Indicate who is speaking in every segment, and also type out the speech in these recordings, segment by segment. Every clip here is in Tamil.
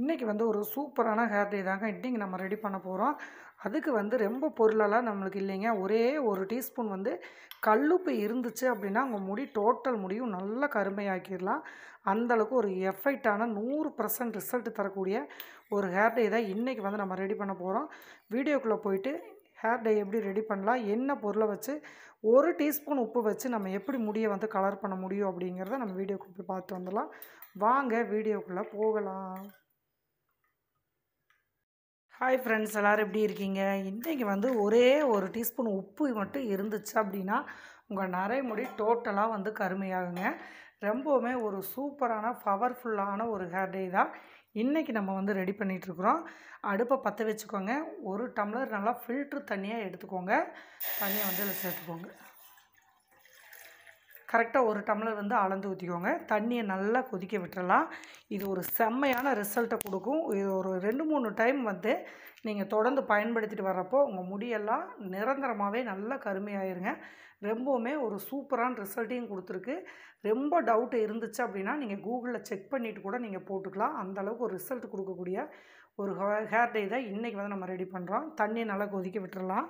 Speaker 1: இன்றைக்கி வந்து ஒரு சூப்பரான ஹேர் டே தாங்க இன்றைக்கி நம்ம ரெடி பண்ண போகிறோம் அதுக்கு வந்து ரொம்ப பொருளெல்லாம் நம்மளுக்கு இல்லைங்க ஒரே ஒரு டீஸ்பூன் வந்து கல்லுப்பு இருந்துச்சு அப்படின்னா உங்கள் முடி டோட்டல் முடியும் நல்லா கருமையாக்கிடலாம் அந்தளவுக்கு ஒரு எஃபெக்டான நூறு பர்சன்ட் ரிசல்ட் தரக்கூடிய ஒரு ஹேர் டே தான் இன்றைக்கி வந்து நம்ம ரெடி பண்ண போகிறோம் வீடியோக்குள்ளே போயிட்டு ஹேர் டே எப்படி ரெடி பண்ணலாம் என்ன பொருளை வச்சு ஒரு டீஸ்பூன் உப்பு வச்சு நம்ம எப்படி முடியை வந்து கலர் பண்ண முடியும் அப்படிங்கிறத நம்ம வீடியோக்குள்ளே போய் பார்த்து வந்துடலாம் வாங்க வீடியோக்குள்ளே போகலாம் ஹாய் ஃப்ரெண்ட்ஸ் எல்லோரும் எப்படி இருக்கீங்க இன்றைக்கி வந்து ஒரே ஒரு டீஸ்பூன் உப்பு மட்டும் இருந்துச்சு அப்படின்னா உங்கள் முடி டோட்டலாக வந்து கருமையாகுங்க ரொம்பவுமே ஒரு சூப்பரான பவர்ஃபுல்லான ஒரு ஹேர் டே தான் இன்றைக்கி நம்ம வந்து ரெடி பண்ணிகிட்ருக்குறோம் அடுப்பை பற்ற வச்சுக்கோங்க ஒரு டம்ளர் நல்லா ஃபில்ட்ரு தண்ணியாக எடுத்துக்கோங்க தண்ணியை வந்து அதில் சேர்த்துக்கோங்க கரெக்டாக ஒரு டம்ளர் வந்து அளந்து ஊற்றிக்கோங்க தண்ணியை நல்லா கொதிக்க விட்டுறலாம் இது ஒரு செம்மையான ரிசல்ட்டை கொடுக்கும் இது ஒரு ரெண்டு மூணு டைம் வந்து நீங்கள் தொடர்ந்து பயன்படுத்திட்டு வர்றப்போ உங்கள் முடியெல்லாம் நிரந்தரமாகவே நல்லா கருமையாயிருங்க ரொம்பவுமே ஒரு சூப்பரான ரிசல்ட்டையும் கொடுத்துருக்கு ரொம்ப டவுட் இருந்துச்சு அப்படின்னா நீங்கள் கூகுளில் செக் பண்ணிவிட்டு கூட நீங்கள் போட்டுக்கலாம் அந்தளவுக்கு ஒரு ரிசல்ட் கொடுக்கக்கூடிய ஒரு ஹேர் டே தான் இன்றைக்கி வந்து நம்ம ரெடி பண்ணுறோம் தண்ணியை நல்லா கொதிக்க விட்டுடலாம்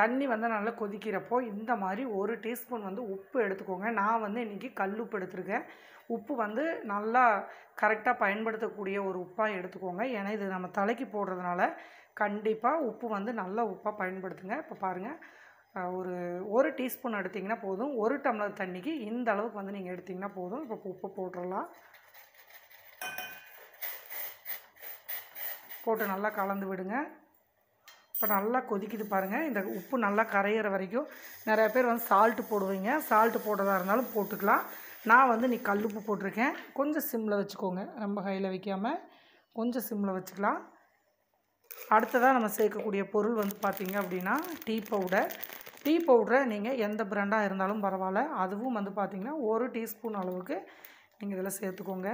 Speaker 1: தண்ணி வந்து நல்லா கொதிக்கிறப்போ இந்த மாதிரி ஒரு டீஸ்பூன் வந்து உப்பு எடுத்துக்கோங்க நான் வந்து இன்றைக்கி கல் உப்பு எடுத்துருக்கேன் உப்பு வந்து நல்லா கரெக்டாக பயன்படுத்தக்கூடிய ஒரு உப்பாக எடுத்துக்கோங்க ஏன்னா இது நம்ம தலைக்கு போடுறதுனால கண்டிப்பாக உப்பு வந்து நல்ல உப்பாக பயன்படுத்துங்க இப்போ பாருங்கள் ஒரு ஒரு டீஸ்பூன் எடுத்திங்கன்னா போதும் ஒரு டம்ளர் தண்ணிக்கு இந்த அளவுக்கு வந்து நீங்கள் எடுத்திங்கன்னா போதும் இப்போ உப்பு போட்டுடலாம் போட்டு நல்லா கலந்து விடுங்க இப்போ நல்லா கொதிக்குது பாருங்கள் இந்த உப்பு நல்லா கரையிற வரைக்கும் நிறையா பேர் வந்து சால்ட்டு போடுவீங்க சால்ட்டு போடுறதா இருந்தாலும் போட்டுக்கலாம் நான் வந்து நீ கல்லுப்பு போட்டிருக்கேன் கொஞ்சம் சிம்மில் வச்சுக்கோங்க ரொம்ப கையில் வைக்காமல் கொஞ்சம் சிம்மில் வச்சுக்கலாம் அடுத்ததாக நம்ம சேர்க்கக்கூடிய பொருள் வந்து பார்த்திங்க அப்படின்னா டீ பவுடர் டீ பவுடரை நீங்கள் எந்த பிராண்டாக இருந்தாலும் பரவாயில்ல அதுவும் வந்து பார்த்திங்கன்னா ஒரு டீஸ்பூன் அளவுக்கு நீங்கள் இதில் சேர்த்துக்கோங்க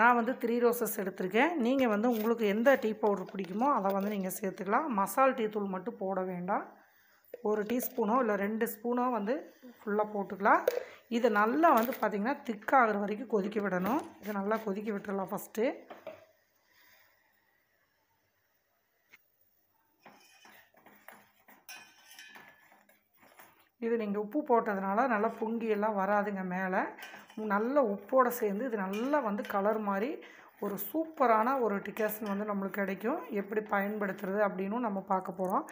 Speaker 1: நான் வந்து த்ரீ ரோசஸ் எடுத்திருக்கேன் நீங்கள் வந்து உங்களுக்கு எந்த டீ பவுடர் பிடிக்குமோ அதை வந்து நீங்கள் சேர்த்துக்கலாம் மசால் டீ தூள் மட்டும் போட வேண்டாம் ஒரு டீஸ்பூனோ இல்லை ரெண்டு ஸ்பூனோ வந்து ஃபுல்லாக போட்டுக்கலாம் இதை நல்லா வந்து பார்த்திங்கன்னா திக்காகிற வரைக்கும் கொதிக்க விடணும் இதை நல்லா கொதிக்க விட்டுடலாம் ஃபஸ்ட்டு இது நீங்கள் உப்பு போட்டதுனால நல்லா பொங்கி எல்லாம் வராதுங்க மேலே நல்ல உப்போடு சேர்ந்து இது நல்லா வந்து கலர் மாதிரி ஒரு சூப்பரான ஒரு டிகாசன் வந்து நம்மளுக்கு கிடைக்கும் எப்படி பயன்படுத்துறது அப்படின்னு நம்ம பார்க்க போகிறோம்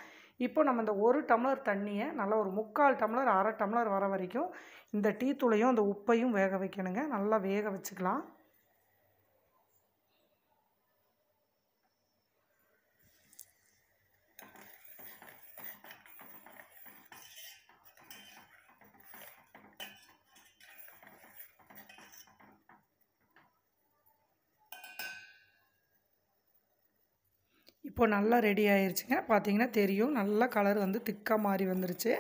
Speaker 1: இப்போ நம்ம இந்த ஒரு டம்ளர் தண்ணியை நல்லா ஒரு முக்கால் டம்ளர் அரை டம்ளர் வர வரைக்கும் இந்த டீ தூளையும் அந்த உப்பையும் வேக வைக்கணுங்க நல்லா வேக வச்சுக்கலாம் இப்போது நல்லா ரெடி ஆயிடுச்சுங்க பார்த்தீங்கன்னா தெரியும் நல்லா கலர் வந்து திக்காக மாறி வந்துருச்சு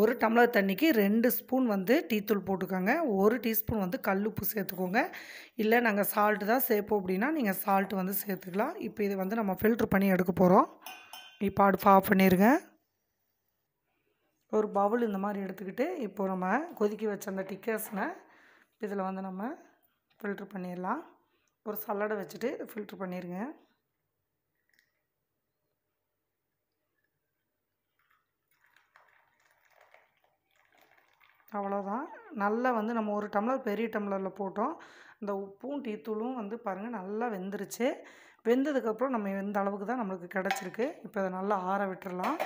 Speaker 1: ஒரு டம்ளர் தண்ணிக்கு ரெண்டு ஸ்பூன் வந்து டீத்தூள் போட்டுக்கோங்க ஒரு டீஸ்பூன் வந்து கல்லுப்பு சேர்த்துக்கோங்க இல்லை நாங்கள் சால்ட்டு தான் சேர்ப்போம் அப்படின்னா நீங்கள் சால்ட்டு வந்து சேர்த்துக்கலாம் இப்போ இதை வந்து நம்ம ஃபில்ட்ரு பண்ணி எடுக்க போகிறோம் இப்போ அடுப்பு ஆஃப் பண்ணிடுங்க ஒரு பவுல் இந்த மாதிரி எடுத்துக்கிட்டு இப்போது நம்ம கொதிக்க வச்ச அந்த டிக்கர்ஸ்னை இதில் வந்து நம்ம ஃபில்ட்ரு பண்ணிடலாம் ஒரு சல்லடை வச்சுட்டு ஃபில்ட்ரு பண்ணிடுங்க அவ்வளோதான் நல்லா வந்து நம்ம ஒரு டம்ளர் பெரிய டம்ளரில் போட்டோம் இந்த உப்பும் டீத்தூளும் வந்து பாருங்கள் நல்லா வெந்துருச்சு வெந்ததுக்கப்புறம் நம்ம எந்த அளவுக்கு தான் நம்மளுக்கு கிடச்சிருக்கு இப்போ அதை நல்லா ஆற விட்டுடலாம்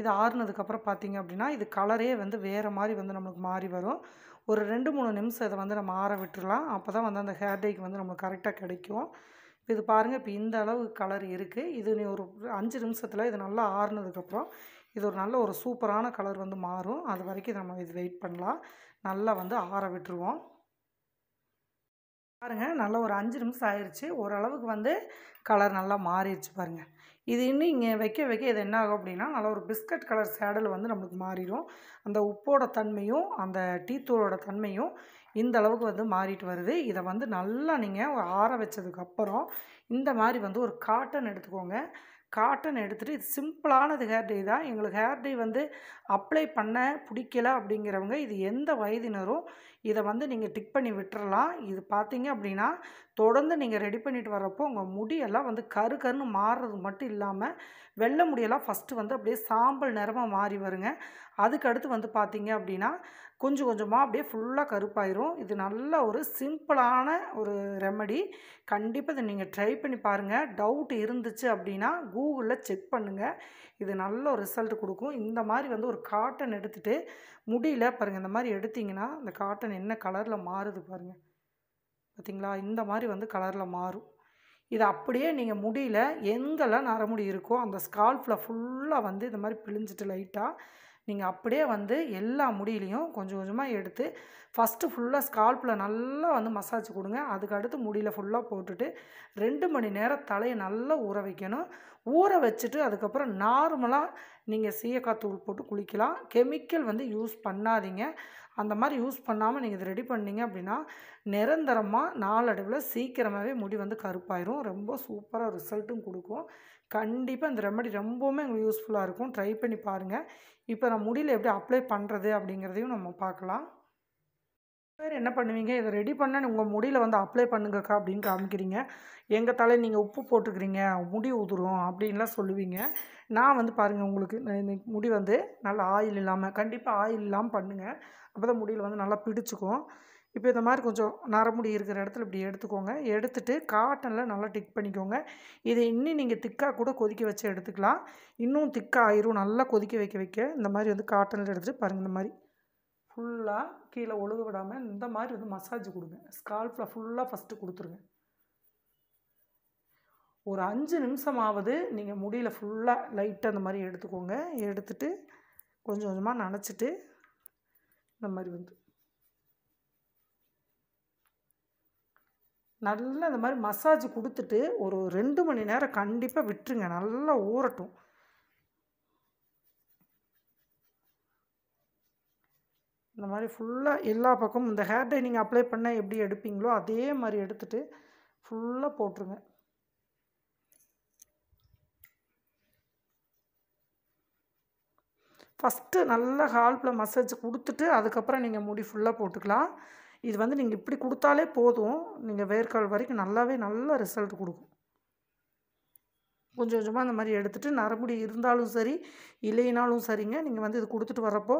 Speaker 1: இது ஆறுனதுக்கப்புறம் பார்த்திங்க அப்படின்னா இது கலரே வந்து வேறு மாதிரி வந்து நம்மளுக்கு மாறி வரும் ஒரு ரெண்டு மூணு நிமிஷம் இதை வந்து நம்ம ஆற விட்டுடலாம் அப்போ தான் வந்து அந்த ஹேர் டேக்கு வந்து நம்மளுக்கு கரெக்டாக கிடைக்கும் இது பாருங்கள் இப்போ இந்த அளவு கலர் இருக்குது இது நீ ஒரு அஞ்சு நிமிஷத்தில் இது நல்லா ஆறுனதுக்கப்புறம் இது ஒரு நல்ல ஒரு சூப்பரான கலர் வந்து மாறும் அது வரைக்கும் நம்ம இது வெயிட் பண்ணலாம் நல்லா வந்து ஆற விட்டுருவோம் பாருங்கள் நல்லா ஒரு அஞ்சு நிமிஷம் ஆயிடுச்சு ஓரளவுக்கு வந்து கலர் நல்லா மாறிடுச்சு பாருங்கள் இது இன்னும் இங்கே வைக்க வைக்க இது என்ன ஆகும் அப்படின்னா நல்லா ஒரு பிஸ்கட் கலர் சேடல் வந்து நம்மளுக்கு மாறிடும் அந்த உப்போட தன்மையும் அந்த டீத்தூளோட தன்மையும் இந்த அளவுக்கு வந்து மாறிட்டு வருது இதை வந்து நல்லா நீங்கள் ஆற வச்சதுக்கப்புறம் இந்த மாதிரி வந்து ஒரு காட்டன் எடுத்துக்கோங்க காட்டன் எடுத்துகிட்டு இது சிம்பிளானது ஹேர் டே தான் எங்களுக்கு ஹேர் டே வந்து அப்ளை பண்ண பிடிக்கல அப்படிங்கிறவங்க இது எந்த வயதினரும் இதை வந்து நீங்கள் டிக் பண்ணி விட்டுறலாம் இது பார்த்தீங்க அப்படின்னா தொடர்ந்து நீங்கள் ரெடி பண்ணிட்டு வரப்போ உங்கள் முடியெல்லாம் வந்து கரு கருன்னு மாறுறது மட்டும் இல்லாமல் வெள்ளை முடியெல்லாம் ஃபஸ்ட்டு வந்து அப்படியே சாம்பல் நிறமாக மாறி வருங்க அதுக்கடுத்து வந்து பார்த்திங்க அப்படின்னா கொஞ்சம் கொஞ்சமாக அப்படியே ஃபுல்லாக கருப்பாயிரும் இது நல்ல ஒரு சிம்பிளான ஒரு ரெமடி கண்டிப்பாக இதை நீங்கள் ட்ரை பண்ணி பாருங்கள் டவுட் இருந்துச்சு அப்படின்னா கூகுளில் செக் பண்ணுங்கள் இது நல்ல ரிசல்ட் கொடுக்கும் இந்த மாதிரி வந்து ஒரு காட்டன் எடுத்துகிட்டு முடியல பாருங்கள் இந்த மாதிரி எடுத்திங்கன்னா இந்த காட்டன் என்ன கலரில் மாறுது பாருங்கள் பார்த்திங்களா இந்த மாதிரி வந்து கலரில் மாறும் இது அப்படியே நீங்கள் முடியல எங்கெல்லாம் நரமுடி இருக்கோ அந்த ஸ்கால்ஃபில் ஃபுல்லாக வந்து இந்த மாதிரி பிழிஞ்சிட்டு லைட்டாக நீங்கள் அப்படியே வந்து எல்லா முடியிலையும் கொஞ்சம் கொஞ்சமாக எடுத்து ஃபஸ்ட்டு ஃபுல்லாக ஸ்கால்ப்பில் நல்லா வந்து மசாஜ் கொடுங்க அதுக்கு அடுத்து முடியில் ஃபுல்லாக போட்டுட்டு ரெண்டு மணி நேரம் தலையை நல்லா ஊற வைக்கணும் ஊற வச்சுட்டு அதுக்கப்புறம் நார்மலாக நீங்கள் சீயக்காய் தூள் போட்டு குளிக்கலாம் கெமிக்கல் வந்து யூஸ் பண்ணாதீங்க அந்த மாதிரி யூஸ் பண்ணாமல் நீங்கள் இது ரெடி பண்ணிங்க அப்படின்னா நிரந்தரமாக நாலடைவில் சீக்கிரமாகவே முடி வந்து கருப்பாயிரும் ரொம்ப சூப்பராக ரிசல்ட்டும் கொடுக்கும் கண்டிப்பாக இந்த ரெமடி ரொம்பவுமே உங்களுக்கு யூஸ்ஃபுல்லாக இருக்கும் ட்ரை பண்ணி பாருங்கள் இப்போ நான் முடியல எப்படி அப்ளை பண்ணுறது அப்படிங்கிறதையும் நம்ம பார்க்கலாம் வேறு என்ன பண்ணுவீங்க இதை ரெடி பண்ண உங்கள் முடியில் வந்து அப்ளை பண்ணுங்கக்கா அப்படின்னு காமிக்கிறீங்க எங்கள் தலை நீங்கள் உப்பு போட்டுக்கிறீங்க முடி உதுரும் அப்படின்லாம் சொல்லுவீங்க நான் வந்து பாருங்கள் உங்களுக்கு முடி வந்து நல்லா ஆயில் இல்லாமல் கண்டிப்பாக ஆயில் இல்லாமல் பண்ணுங்கள் அப்போ தான் முடியில் வந்து நல்லா பிடிச்சிக்கும் இப்போ இந்த மாதிரி கொஞ்சம் நரமுடி இருக்கிற இடத்துல இப்படி எடுத்துக்கோங்க எடுத்துகிட்டு காட்டனில் நல்லா டிக் பண்ணிக்கோங்க இதை இன்னும் நீங்கள் திக்காக கூட கொதிக்க வச்சு எடுத்துக்கலாம் இன்னும் திக்காக ஆயிரும் நல்லா கொதிக்க வைக்க வைக்க இந்த மாதிரி வந்து காட்டனில் எடுத்துகிட்டு பாருங்கள் இந்த மாதிரி ஃபுல்லாக கீழே ஒழுக விடாமல் இந்த மாதிரி வந்து மசாஜ் கொடுங்க ஸ்கால்ஃபில் ஃபுல்லாக ஃபஸ்ட்டு கொடுத்துருங்க ஒரு அஞ்சு நிமிஷமாவது நீங்கள் முடியல ஃபுல்லாக லைட்டாக அந்த மாதிரி எடுத்துக்கோங்க எடுத்துகிட்டு கொஞ்சம் கொஞ்சமாக நினச்சிட்டு இந்த மாதிரி வந்து நல்லா இந்த மாதிரி மசாஜ் கொடுத்துட்டு ஒரு ரெண்டு மணி நேரம் கண்டிப்பாக விட்டுருங்க நல்லா ஊறட்டும் இந்த மாதிரி ஃபுல்லாக எல்லா பக்கமும் இந்த ஹேர் டை நீங்கள் அப்ளை பண்ண எப்படி எடுப்பீங்களோ அதே மாதிரி எடுத்துகிட்டு ஃபுல்லாக போட்டுருங்க ஃபஸ்ட்டு நல்லா ஹால்பில் மசாஜ் கொடுத்துட்டு அதுக்கப்புறம் நீங்கள் முடி ஃபுல்லாக போட்டுக்கலாம் இது வந்து நீங்கள் இப்படி கொடுத்தாலே போதும் நீங்கள் வேர்க்கால் வரைக்கும் நல்லாவே நல்ல ரிசல்ட் கொடுக்கும் கொஞ்சம் கொஞ்சமாக அந்த மாதிரி எடுத்துகிட்டு நரமுடி இருந்தாலும் சரி இல்லைனாலும் சரிங்க நீங்கள் வந்து இது கொடுத்துட்டு வரப்போ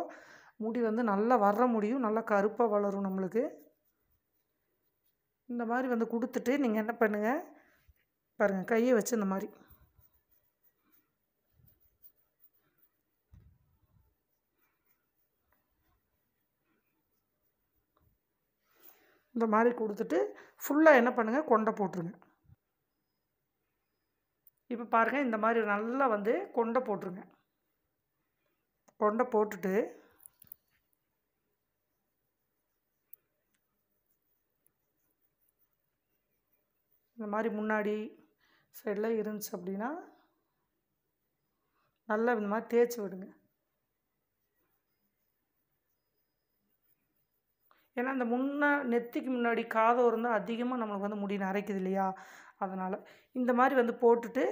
Speaker 1: முடி வந்து நல்லா வர முடியும் நல்லா கருப்பாக வளரும் நம்மளுக்கு இந்த மாதிரி வந்து கொடுத்துட்டு நீங்கள் என்ன பண்ணுங்கள் பாருங்கள் கையை வச்சு இந்த மாதிரி இந்த மாதிரி கொடுத்துட்டு ஃபுல்லாக என்ன பண்ணுங்கள் கொண்டை போட்டுருங்க இப்போ பாருங்கள் இந்த மாதிரி நல்லா வந்து கொண்டை போட்டுருங்க கொண்டை போட்டுட்டு இந்த மாதிரி முன்னாடி சைடில் இருந்துச்சு அப்படின்னா நல்லா இந்த மாதிரி தேய்ச்சி விடுங்க ஏன்னா இந்த முன்னே நெத்திக்கு முன்னாடி காதம் இருந்தால் அதிகமாக நம்மளுக்கு வந்து முடி நரைக்குது இல்லையா அதனால் இந்த மாதிரி வந்து போட்டுட்டு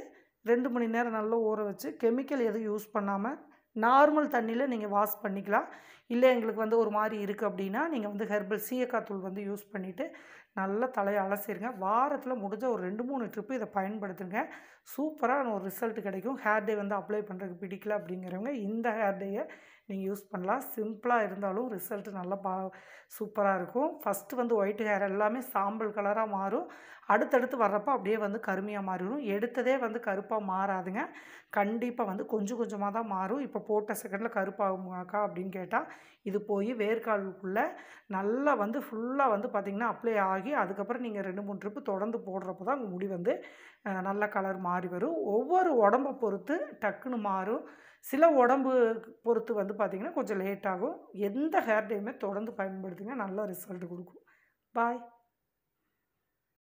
Speaker 1: ரெண்டு மணி நேரம் நல்லா ஊற வச்சு கெமிக்கல் எதுவும் யூஸ் பண்ணாமல் நார்மல் தண்ணியில் நீங்கள் வாஷ் பண்ணிக்கலாம் இல்லை எங்களுக்கு வந்து ஒரு மாதிரி இருக்குது அப்படின்னா நீங்கள் வந்து ஹெர்பல் சீயக்காத்தூள் தூள் வந்து யூஸ் பண்ணிவிட்டு நல்லா தலையை அலசிடுங்க வாரத்தில் முடிஞ்ச ஒரு ரெண்டு மூணு ட்ரிப்பு இதை பயன்படுத்துங்க சூப்பராக ஒரு ரிசல்ட் கிடைக்கும் ஹேர் டே வந்து அப்ளை பண்ணுறதுக்கு பிடிக்கல அப்படிங்கிறவங்க இந்த ஹேர் டேயை நீங்கள் யூஸ் பண்ணலாம் சிம்பிளாக இருந்தாலும் ரிசல்ட் நல்லா பா சூப்பராக இருக்கும் ஃபஸ்ட்டு வந்து ஒயிட் ஹேர் எல்லாமே சாம்பல் கலராக மாறும் அடுத்தடுத்து வர்றப்போ அப்படியே வந்து கருமையாக மாறிடும் எடுத்ததே வந்து கருப்பாக மாறாதுங்க கண்டிப்பாக வந்து கொஞ்சம் கொஞ்சமாக தான் மாறும் இப்போ போட்ட செகண்டில் கருப்பாகுமாக்கா அப்படின்னு கேட்டால் இது போய் வேர்க்காலுக்குள்ளே நல்லா வந்து ஃபுல்லாக வந்து பார்த்திங்கன்னா அப்ளை ஆகி அதுக்கப்புறம் நீங்கள் ரெண்டு மூணு ட்ரிப்பு தொடர்ந்து போடுறப்போ தான் உங்கள் முடி வந்து நல்ல கலர் மாறி வரும் ஒவ்வொரு உடம்பை பொறுத்து டக்குன்னு மாறும் சில உடம்பு பொறுத்து வந்து பார்த்திங்கன்னா கொஞ்சம் லேட் ஆகும் எந்த ஹேர் டேயுமே தொடர்ந்து பயன்படுத்துங்க நல்ல ரிசல்ட் கொடுக்கும் பாய்